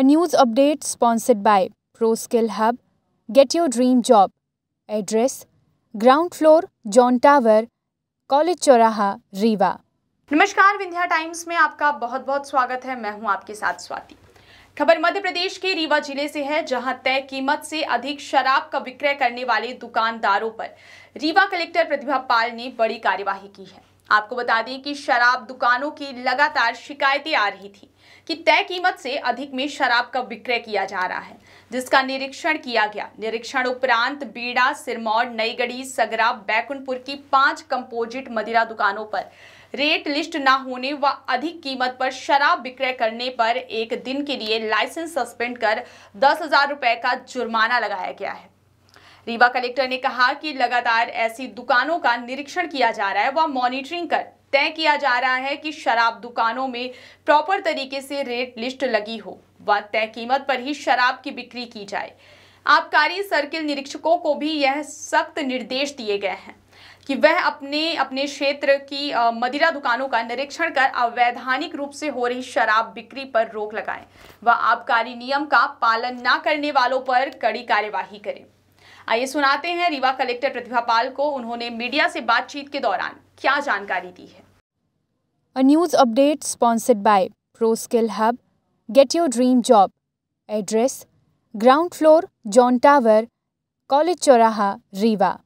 A news update sponsored by ProSkill Hub. Get your dream job. Address Ground floor, John Tower, College Choraha, Rewa. नमस्कार Vindhya times में आपका बहुत बहुत स्वागत है मैं हूं आपके साथ स्वाति खबर मध्य प्रदेश के रीवा जिले से है जहां तय कीमत से अधिक शराब का विक्रय करने वाले दुकानदारों पर रीवा कलेक्टर प्रतिभा पाल ने बड़ी कार्यवाही की है आपको बता दें कि शराब दुकानों की लगातार शिकायतें आ रही थी कि तय कीमत से अधिक में शराब का विक्रय किया जा रहा है जिसका निरीक्षण किया गया निरीक्षण उपरांत बीड़ा सिरमौर नईगढ़ी सगरा बैकुंठपुर की पांच कंपोजिट मदिरा दुकानों पर रेट लिस्ट ना होने व अधिक कीमत पर शराब विक्रय करने पर एक दिन के लिए लाइसेंस सस्पेंड कर दस हजार रुपए का जुर्माना लगाया गया है रीवा कलेक्टर ने कहा कि लगातार ऐसी दुकानों का निरीक्षण किया जा रहा है व मॉनिटरिंग कर तय किया जा रहा है कि शराब दुकानों में प्रॉपर तरीके से रेट लिस्ट लगी हो व तय कीमत पर ही शराब की बिक्री की जाए आबकारी सर्किल निरीक्षकों को भी यह सख्त निर्देश दिए गए हैं कि वह अपने अपने क्षेत्र की मदिरा दुकानों का निरीक्षण कर अवैधानिक रूप से हो रही शराब बिक्री पर रोक लगाएं व आबकारी नियम का पालन न करने वालों पर कड़ी कार्यवाही करें आइए सुनाते हैं रीवा कलेक्टर प्रतिभा पाल को उन्होंने मीडिया से बातचीत के दौरान क्या जानकारी दी है a news update sponsored by pro skill hub get your dream job address ground floor John tower college चौराहा रीवा